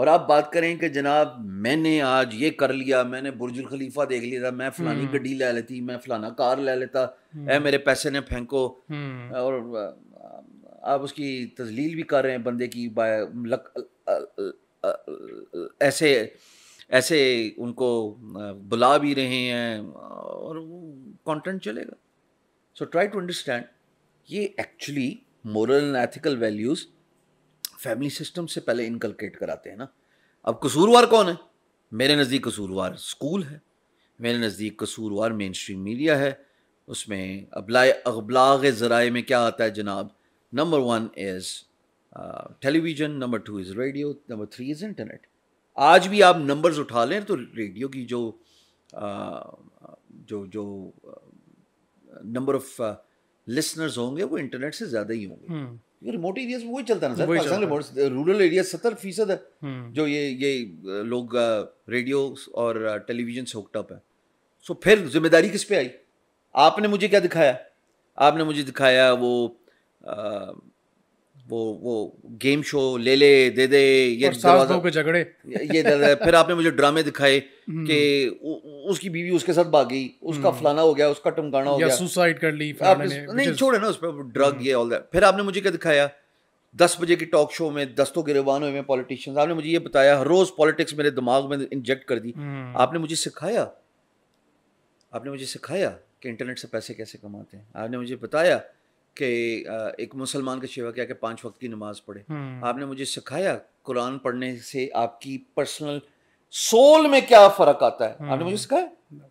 और आप बात करें कि जनाब मैंने आज ये कर लिया मैंने बुर्जुल खलीफा देख लिया था मैं फलानी हम्म। गड्डी ले लेती मैं फलाना कार ले लेता ए हम्म। मेरे पैसे ने फेंको हम्म। और आप उसकी तजलील भी कर रहे हैं बंदे की लक, ऐसे ऐसे उनको बुला भी रहे हैं और कंटेंट चलेगा सो ट्राई टू अंडरस्टैंड ये actually moral and ethical values family system से पहले इनकलकेट कराते हैं ना अब कसूरवार कौन है मेरे नज़दीक कसूरवार स्कूल है मेरे नज़दीक कसूरवार मेन स्ट्रीम मीडिया है उसमें अबलाए अबलाग ज़राए में क्या आता है जनाब number one is television number two is radio number three is internet आज भी आप नंबर्स उठा लें तो रेडियो की जो आ, uh, जो जो नंबर ऑफ़ लिसनर्स होंगे वो इंटरनेट से ज़्यादा ही होंगे हम्म। ये रिमोट एरियाज में वही चलता ना sir Pakistan remote rural area सत्तर फीसद है हम्म। जो ये ये लोग रेडियो और टेलीविजन से हुक्टअप है सो फिर जिम्मेदारी किस पे आई आपने मुझे क्या दिखाया आपने मुझे दिखाया वो वो वो गेम शो ले ले दे दे ये दरवाजा पे झगड़े ये फिर आपने मुझे ड्रामे दिखाए हम्म। कि उसकी बीवी उसके साथ भागी उसका हम्म। फलाना हो गया उसका टमकाना हो गया सुसाइड कर ली आपने नहीं छोड़े ना उस पर ड्रग हम्म। ये ऑल दैट फिर आपने मुझे क्या दिखाया दस बजे की टॉक शो में दस्तों के रिवान हुए पॉलिटिशियंस आपने मुझे ये बताया हर रोज पॉलिटिक्स मेरे दिमाग में इंजेक्ट कर दी आपने मुझे सिखाया आपने मुझे सिखाया कि इंटरनेट से पैसे कैसे कमाते हैं आपने मुझे बताया कि एक मुसलमान का शेवा क्या कि पांच वक्त की नमाज पढ़े हम्म। आपने मुझे सिखाया कुरान पढ़ने से आपकी पर्सनल सोल में क्या फ़र्क आता है आपने मुझे हम्म। सिखाया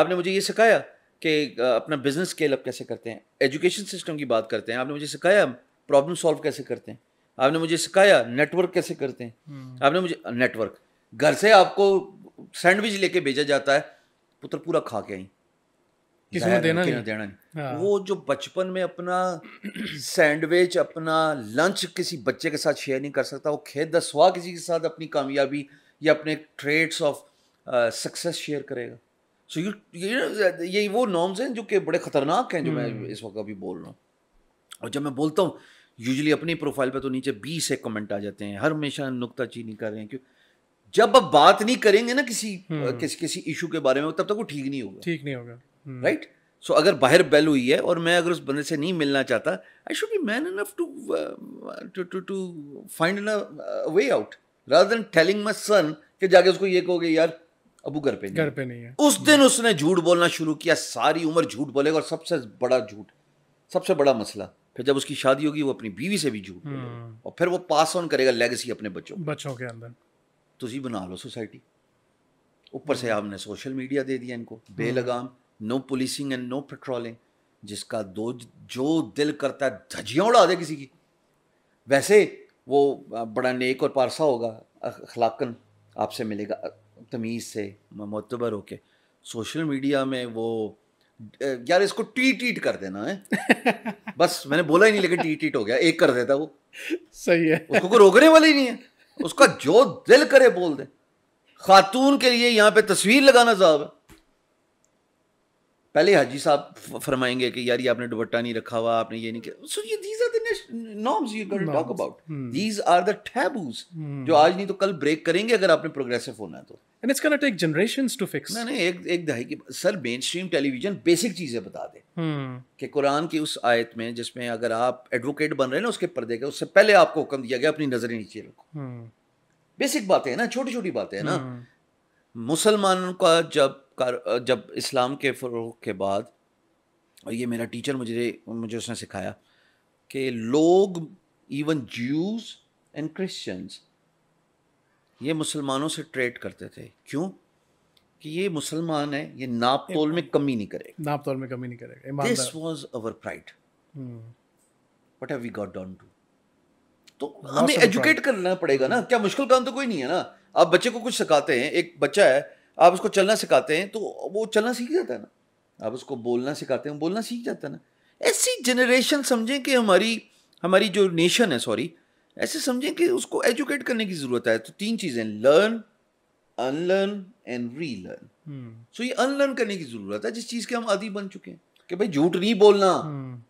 आपने मुझे ये सिखाया कि अपना बिजनेस स्केल अप कैसे करते हैं एजुकेशन सिस्टम की बात करते हैं आपने मुझे सिखाया प्रॉब्लम सॉल्व कैसे करते हैं आपने मुझे सिखाया नेटवर्क कैसे करते हैं हम्म। आपने मुझे नेटवर्क घर से आपको सैंडविच लेके भेजा जाता है पुत्र पूरा खा के आई किसी को देना नहीं देना नहीं हाँ। वो जो बचपन में अपना सैंडविच अपना लंच किसी बच्चे के साथ शेयर नहीं कर सकता वो खेत दसवा किसी के साथ अपनी कामयाबी या अपने ट्रेड्स ऑफ सक्सेस शेयर करेगा सो यू ये वो नॉर्म्स हैं जो कि बड़े ख़तरनाक हैं जो मैं हम्म। इस वक्त अभी बोल रहा हूँ और जब मैं बोलता हूँ यूजली अपनी प्रोफाइल पर तो नीचे बीस एक कमेंट आ जाते हैं हर हमेशा नुकता नहीं कर रहे हैं क्यों जब आप बात नहीं करेंगे ना किसी हम्म। किसी किसी इशू के बारे में तब तक वो ठीक नहीं होगा ठीक नहीं होगा राइट hmm. सो अगर बाहर बेल हुई है और मैं अगर उस बंदे से नहीं मिलना चाहता I should be man enough to to to find way out rather than telling my son कि जाके उसको ये कहोगे यार अबू घर पे घर पे नहीं है उस दिन hmm. उसने झूठ बोलना शुरू किया सारी उम्र झूठ बोलेगा और सबसे बड़ा झूठ सबसे बड़ा मसला फिर जब उसकी शादी होगी वो अपनी बीवी से भी झूठ hmm. बोलेगा और फिर वो पास ऑन करेगा लेगेसी अपने बच्चों बच्चों के अंदर तुझी तो बना लो सोसाइटी ऊपर से आपने सोशल मीडिया दे दिया इनको बेलगाम no policing and no patrolling जिसका दो जो दिल करता है धजियाँ उड़ा दे किसी की वैसे वो बड़ा नेक और पारसा होगा अखलाकन आपसे मिलेगा तमीज़ से मतबर होके सोशल मीडिया में वो यार इसको टी टीट कर देना है बस मैंने बोला ही नहीं लेकिन टी टीट हो गया एक कर देता वो सही है उसको कोई रोकने वाला ही नहीं है उसका जो दिल करे बोल दे खातून के लिए यहाँ पे तस्वीर लगाना साहब है पहले हाजी साहब फरमाएंगे कि यार ये आपने दुपट्टा नहीं रखा हुआ आपने ये नहीं किया सो ये these are the norms you got talk about these are the taboos जो आज नहीं तो कल ब्रेक करेंगे अगर आपने प्रोग्रेसिव होना है तो and it's gonna take generations to fix नहीं एक एक दहाई की sir mainstream television basic चीजें बता दे hmm. कि कुरान की उस आयत में जिसमें अगर आप एडवोकेट बन रहे हैं ना उसके पर्दे के उससे पहले आपको हुक्म दिया गया अपनी नजरें नीचे रखो बेसिक hmm. बातें हैं ना छोटी छोटी बातें हैं ना hmm. मुसलमानों का जब कर जब इस्लाम के फ़रूग के बाद और ये मेरा टीचर मुझे मुझे उसने सिखाया कि लोग इवन ज्यूज़ एंड क्रिश्चियंस ये मुसलमानों से ट्रेड करते थे क्यों कि ये मुसलमान है ये नाप तोल में कमी नहीं करेगा नाप तोल में कमी नहीं करेगा this was our pride what have we got done to तो हमें एजुकेट करना पड़ेगा ना क्या मुश्किल काम तो कोई नहीं है ना आप बच्चे को कुछ सिखाते हैं एक बच्चा है आप उसको चलना सिखाते हैं तो वो चलना सीख जाता है ना आप उसको बोलना सिखाते हैं बोलना सीख जाता है ना ऐसी जनरेशन समझें कि हमारी हमारी जो नेशन है सॉरी ऐसे समझें कि उसको एजुकेट करने की ज़रूरत है तो तीन चीज़ें learn unlearn and relearn so ये अनलर्न करने की ज़रूरत है जिस चीज़ के हम आदि बन चुके हैं कि भाई झूठ नहीं बोलना hmm.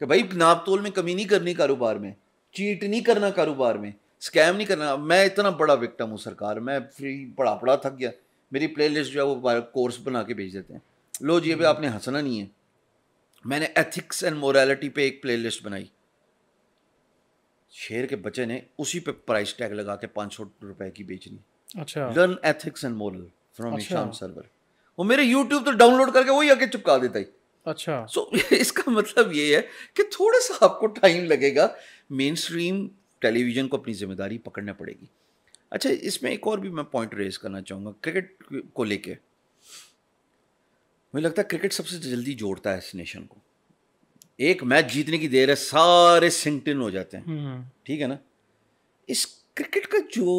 कि भाई नाप तोल में कमी नहीं करनी कारोबार में चीट नहीं करना कारोबार में स्कैम नहीं करना मैं इतना बड़ा विक्टम हूँ सरकार मैं फ्री पड़ा पड़ा थक गया मेरी प्लेलिस्ट जो है वो कोर्स बना के भेज देते हैं लो जी अभी हम्म। आपने हंसना नहीं है मैंने एथिक्स एंड मोरालिटी पे एक प्लेलिस्ट बनाई शेर के बच्चे ने उसी पे प्राइस टैग लगा के पाँच सौ रुपए की बेचनी अच्छा learn ethics and moral from Hisham Sarwar वो मेरे यूट्यूब तो डाउनलोड करके वही आगे चिपका देता ही अच्छा सो so, इसका मतलब ये है कि थोड़ा सा आपको टाइम लगेगा मेन स्ट्रीम टेलीविजन को अपनी जिम्मेदारी पकड़ना पड़ेगी अच्छा इसमें एक और भी मैं पॉइंट रेज करना चाहूँगा क्रिकेट को लेके मुझे लगता है क्रिकेट सबसे जल्दी जोड़ता है इस नेशन को एक मैच जीतने की देर है सारे सिंकटिन हो जाते हैं हम्म। ठीक है ना इस क्रिकेट का जो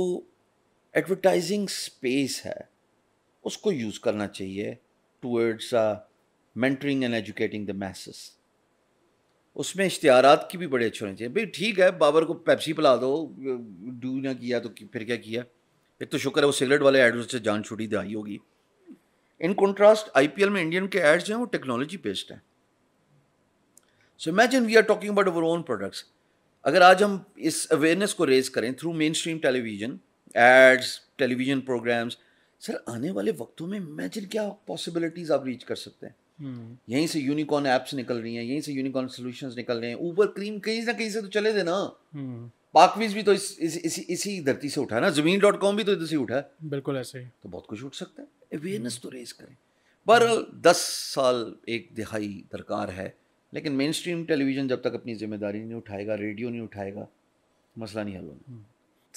एडवर्टाइजिंग स्पेस है उसको यूज़ करना चाहिए towards mentoring and educating the masses उसमें इश्तहारात की भी बड़े अच्छे होने चाहिए भाई ठीक है बाबर को पेप्सी पिला दो डू ना किया तो फिर क्या किया एक तो शुक्र है वो सिगरेट वाले एड से जान छुटी दहाई होगी इन पी एल में इंडियन के एड्स हैं वो टेक्नोलॉजी बेस्ड हैं so imagine we are talking about our own products अगर आज हम इस अवेयरनेस को रेज करें through mainstream television ads television programmes sir आने वाले वक्तों में इमेजिन क्या पॉसिबिलिटीज़ आप रीच कर सकते हैं हम्म। यहीं से यूनिकॉर्न ऐप्स निकल रही हैं यहीं से यूनिकॉर्न सॉल्यूशंस निकल रहे हैं ऊपर क्रीम कहीं ना कहीं से तो चले थे ना पाकवीज हम्म। भी तो इस, इस, इसी इसी धरती से उठा ना जमीन डॉट कॉम भी तो इधर से उठा है बिल्कुल ऐसे ही तो बहुत कुछ उठ सकता है अवेयरनेस हम्म। तो रेज करें पर दस साल एक दिहाई दरकार है लेकिन मेन स्ट्रीम टेलीविज़न जब तक अपनी जिम्मेदारी नहीं उठाएगा रेडियो नहीं उठाएगा मसला नहीं हल होना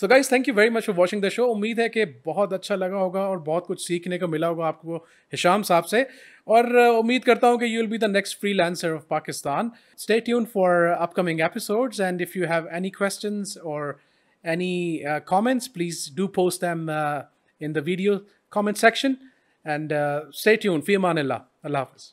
so guys thank you very much for watching the show उम्मीद है कि बहुत अच्छा लगा होगा और बहुत कुछ सीखने को मिला होगा आपको हिशाम साहब से और uh, उम्मीद करता हूँ कि you will be the next freelancer of Pakistan stay tune for upcoming episode and if you have any question और any comments please do post them in the video comment section and stay tune फी मान अल्लाह हाफिज़